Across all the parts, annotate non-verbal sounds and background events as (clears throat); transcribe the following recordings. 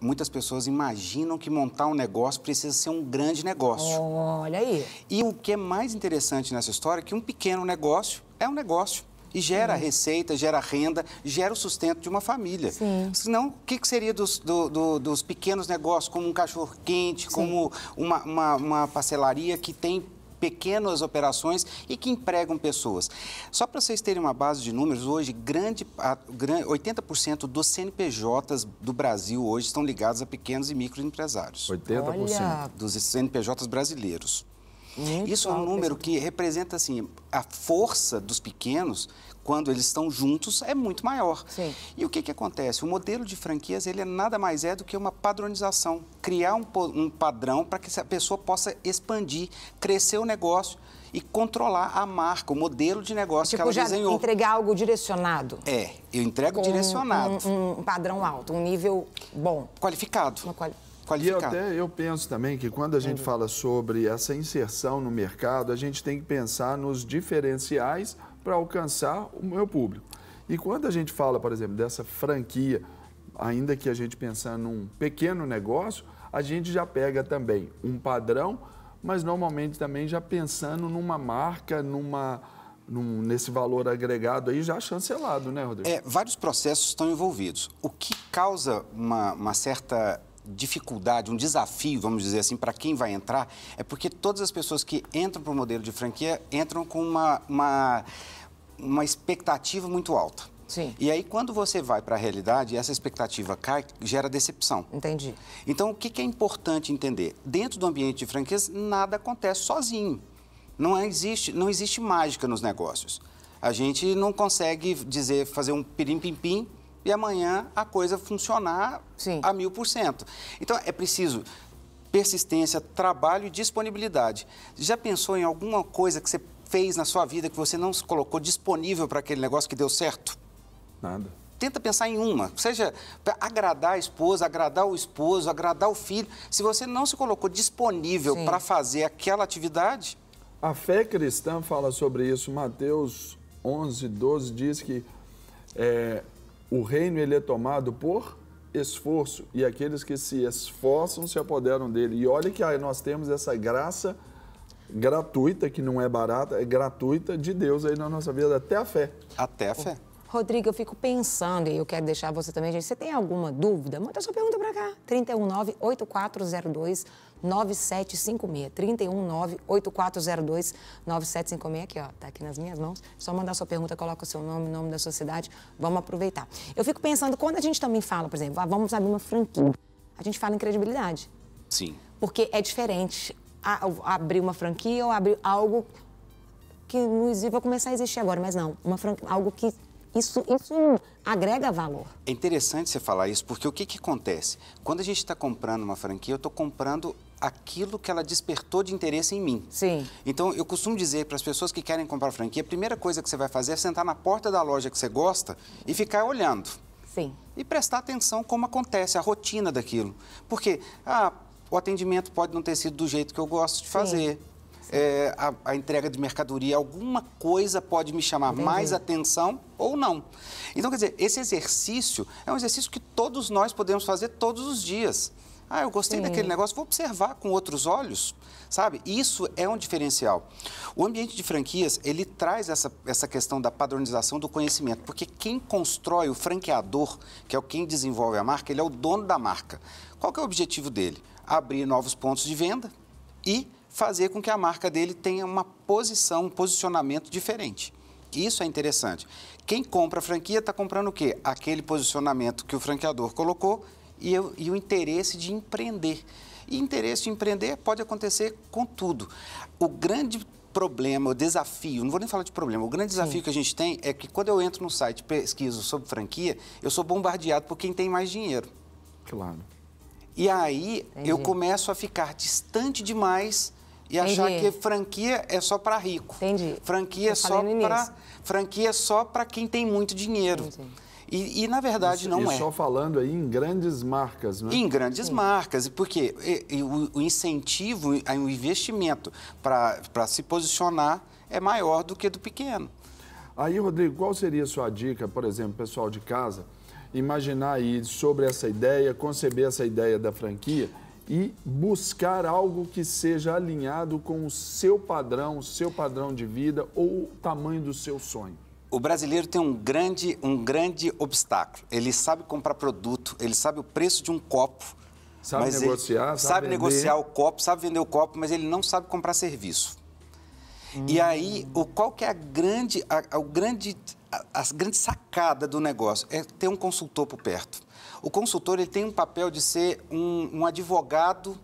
muitas pessoas imaginam que montar um negócio precisa ser um grande negócio. Olha aí. E o que é mais interessante nessa história é que um pequeno negócio é um negócio. E gera receita, gera renda, gera o sustento de uma família. Sim. Senão, o que, que seria dos, do, do, dos pequenos negócios, como um cachorro quente, Sim. como uma, uma, uma, parcelaria que tem pequenas operações e que empregam pessoas. Só para vocês terem uma base de números, hoje grande, 80% dos CNPJs do Brasil hoje estão ligados a pequenos e microempresários. 80%? Olha. Dos CNPJs brasileiros. Muito Isso é um número que representa assim a força dos pequenos quando eles estão juntos é muito maior. Sim. E o que, que acontece? O modelo de franquias ele é nada mais é do que uma padronização, criar um, um padrão para que a pessoa possa expandir, crescer o negócio e controlar a marca, o modelo de negócio tipo, que ela desenhou. entregar algo direcionado. É, eu entrego Com direcionado. Um, um, padrão alto, um nível bom. Qualificado. Uma quali... E até, eu penso também que quando a gente fala sobre essa inserção no mercado, a gente tem que pensar nos diferenciais para alcançar o meu público. E quando a gente fala, por exemplo, dessa franquia, ainda que a gente pensando num pequeno negócio, a gente já pega também um padrão, mas normalmente também já pensando numa marca, numa num, nesse valor agregado aí já chancelado, né, Rodrigo? É, vários processos estão envolvidos. O que causa uma, uma certa dificuldade, um desafio, vamos dizer assim, para quem vai entrar, é porque todas as pessoas que entram para o modelo de franquia entram com uma, uma, uma expectativa muito alta. Sim. E aí, quando você vai para a realidade, essa expectativa cai, gera decepção. Entendi. Então, o que, que é importante entender? Dentro do ambiente de franquias, nada acontece sozinho. Não existe, não existe mágica nos negócios. A gente não consegue dizer, fazer um pirim-pim-pim e amanhã a coisa funcionar Sim. a mil por cento. Então é preciso persistência, trabalho e disponibilidade. Já pensou em alguma coisa que você fez na sua vida que você não se colocou disponível para aquele negócio que deu certo? Nada. Tenta pensar em uma, seja para agradar a esposa, agradar o esposo, agradar o filho. Se você não se colocou disponível para fazer aquela atividade. A fé cristã fala sobre isso. Mateus 11, 12 diz que é, o reino ele é tomado por esforço e aqueles que se esforçam se apoderam dele. E olha que aí nós temos essa graça gratuita, que não é barata, é gratuita de Deus aí na nossa vida, até a fé. Até a fé. Rodrigo, eu fico pensando, e eu quero deixar você também, gente, você tem alguma dúvida? Manda sua pergunta para cá, 319-8402-9756, 319-8402-9756, aqui ó, tá aqui nas minhas mãos, é só mandar sua pergunta, coloca o seu nome, o nome da sua cidade, vamos aproveitar. Eu fico pensando, quando a gente também fala, por exemplo, ah, vamos abrir uma franquia, a gente fala em credibilidade. Sim. Porque é diferente a, abrir uma franquia ou abrir algo que, inclusive, vai começar a existir agora, mas não, uma franquia, algo que isso, isso agrega valor. É interessante você falar isso, porque o que, que acontece? Quando a gente está comprando uma franquia, eu estou comprando aquilo que ela despertou de interesse em mim. Sim. Então, eu costumo dizer para as pessoas que querem comprar franquia, a primeira coisa que você vai fazer é sentar na porta da loja que você gosta e ficar olhando. Sim. E prestar atenção como acontece, a rotina daquilo. Porque, ah, o atendimento pode não ter sido do jeito que eu gosto de fazer. Sim é, a, a, entrega de mercadoria, alguma coisa pode me chamar Entendi. mais atenção ou não. Então, quer dizer, esse exercício é um exercício que todos nós podemos fazer todos os dias. Ah, eu gostei Sim. daquele negócio, vou observar com outros olhos, sabe? Isso é um diferencial. O ambiente de franquias, ele traz essa, essa questão da padronização do conhecimento, porque quem constrói o franqueador, que é quem desenvolve a marca, ele é o dono da marca. Qual que é o objetivo dele? Abrir novos pontos de venda e fazer com que a marca dele tenha uma posição, um posicionamento diferente. Isso é interessante. Quem compra a franquia está comprando o quê? Aquele posicionamento que o franqueador colocou e, eu, e o interesse de empreender. E interesse de empreender pode acontecer com tudo. O grande problema, o desafio, não vou nem falar de problema, o grande desafio Sim. que a gente tem é que quando eu entro no site pesquiso sobre franquia, eu sou bombardeado por quem tem mais dinheiro. Claro. E aí Entendi. eu começo a ficar distante demais e Entendi. achar que franquia é só para rico. Entendi. Franquia é só para franquia é só para quem tem muito dinheiro. E, e, na verdade Isso, não é. só falando aí em grandes marcas, né? Em grandes Sim. marcas, porque o, o incentivo, o investimento para se posicionar é maior do que do pequeno. Aí, Rodrigo, qual seria a sua dica, por exemplo, pessoal de casa, imaginar aí sobre essa ideia, conceber essa ideia da franquia e buscar algo que seja alinhado com o seu padrão, o seu padrão de vida ou o tamanho do seu sonho? O brasileiro tem um grande, um grande obstáculo. Ele sabe comprar produto, ele sabe o preço de um copo. Sabe mas negociar, sabe, sabe negociar o copo, sabe vender o copo, mas ele não sabe comprar serviço. Hum. E aí, o, qual que é a grande, a, a, grande, a, a grande sacada do negócio? É ter um consultor por perto o consultor ele tem um papel de ser um, um advogado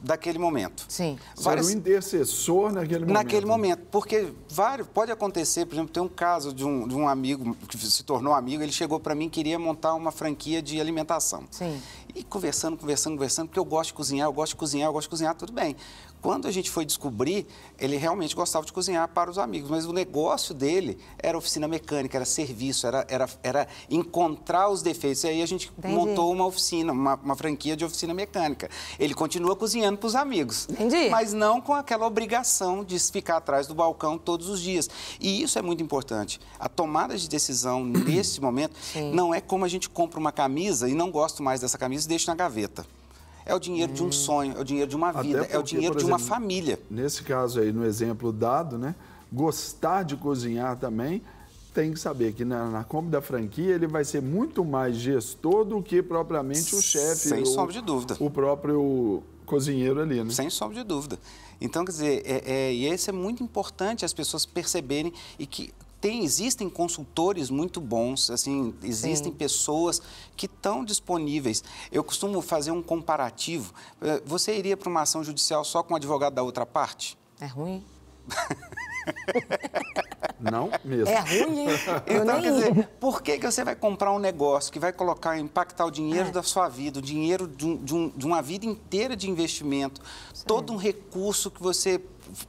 daquele momento. Sim. Várias... Ser um intercessor naquele momento. Naquele momento, porque vários, pode acontecer, por exemplo, tem um caso de um, de um amigo que se tornou amigo, ele chegou para mim e queria montar uma franquia de alimentação. Sim. E conversando, conversando, conversando, porque eu gosto de cozinhar, eu gosto de cozinhar, eu gosto de cozinhar, tudo bem. Quando a gente foi descobrir, ele realmente gostava de cozinhar para os amigos, mas o negócio dele era oficina mecânica, era serviço, era, era, era encontrar os defeitos. E aí a gente Entendi. montou uma oficina, uma, uma, franquia de oficina mecânica. Ele continua cozinhando para os amigos, Entendi. mas não com aquela obrigação de ficar atrás do balcão todos os dias. E isso é muito importante. A tomada de decisão (clears throat) nesse momento Sim. não é como a gente compra uma camisa e não gosto mais dessa camisa eles deixam na gaveta. É o dinheiro hum. de um hum. sonho, é o dinheiro de uma vida, porque, é o dinheiro exemplo, de uma família. Nesse caso aí, no exemplo dado, né? Gostar de cozinhar também tem que saber que na, na Kombi da franquia ele vai ser muito mais gestor do que propriamente o chefe. Sem sombra de dúvida. O próprio cozinheiro ali, né? Sem sombra de dúvida. Então, quer dizer, é, é, e esse é muito importante as pessoas perceberem e que tem, existem consultores muito bons, assim, existem Sim. pessoas que estão disponíveis. Eu costumo fazer um comparativo. Eh, você iria para uma ação judicial só com um advogado da outra parte? É ruim. Não mesmo. É ruim, hein? (laughs) Então, quer dizer, por que, que você vai comprar um negócio que vai colocar, impactar o dinheiro é. da sua vida, o dinheiro de, um, de, um, de uma vida inteira de investimento, Sim. todo um recurso que você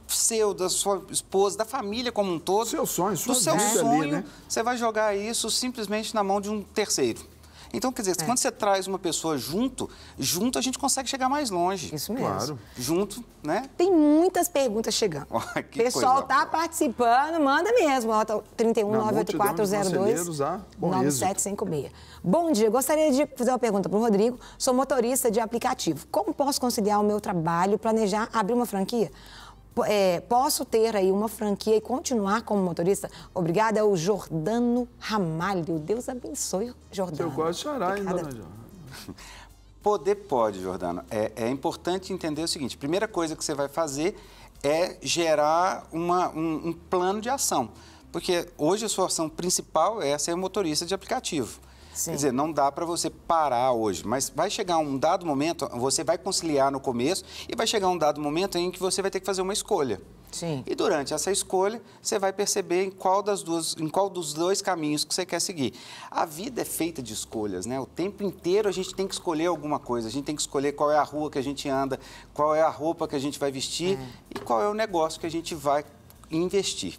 seu, da sua esposa, da família como um todo. Seu sonho, do seu sonho, ali, né? você vai jogar isso simplesmente na mão de um terceiro. Então, quer dizer, é. quando você traz uma pessoa junto, junto a gente consegue chegar mais longe. Isso mesmo. Claro. Junto, né? Tem muitas perguntas chegando. (laughs) O pessoal tá participando, manda mesmo. Nota 31 98402 9756. Bom dia, gostaria de fazer uma pergunta para o Rodrigo. Sou motorista de aplicativo. Como posso conciliar o meu trabalho, planejar abrir uma franquia? é, posso ter aí uma franquia e continuar como motorista? Obrigada, é o Jordano Ramalho. Deus abençoe, Jordano. Eu gosto de chorar Obrigada. ainda, né, Jordano? (laughs) Poder pode, Jordano. É, é importante entender o seguinte: primeira coisa que você vai fazer é gerar uma, um, um plano de ação. Porque hoje a sua ação principal é ser motorista de aplicativo. Sim. Quer dizer, não dá para você parar hoje, mas vai chegar um dado momento, você vai conciliar no começo e vai chegar um dado momento em que você vai ter que fazer uma escolha. Sim. E durante essa escolha, você vai perceber em qual, das duas, em qual dos dois caminhos que você quer seguir. A vida é feita de escolhas, né? O tempo inteiro a gente tem que escolher alguma coisa. A gente tem que escolher qual é a rua que a gente anda, qual é a roupa que a gente vai vestir é. e qual é o negócio que a gente vai investir.